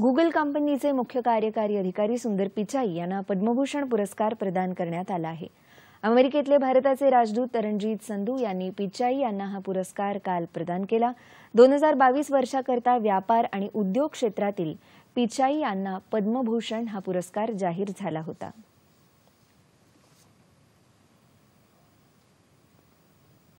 Google कंपनीचे मुख्य कार्यकारी अधिकारी सुंदर पिचाई यांना पद्मभूषण पुरस्कार प्रदान करण्यात आला आहे अमेरिकेतले भारताचे राजदूत तरणजीत संधू यांनी पिचाई यांना हा पुरस्कार काल प्रदान केला दोन हजार बावीस वर्षाकरता व्यापार आणि उद्योग क्षेत्रातील पिचाई यांना पद्मभूषण हा पुरस्कार जाहीर झाला होता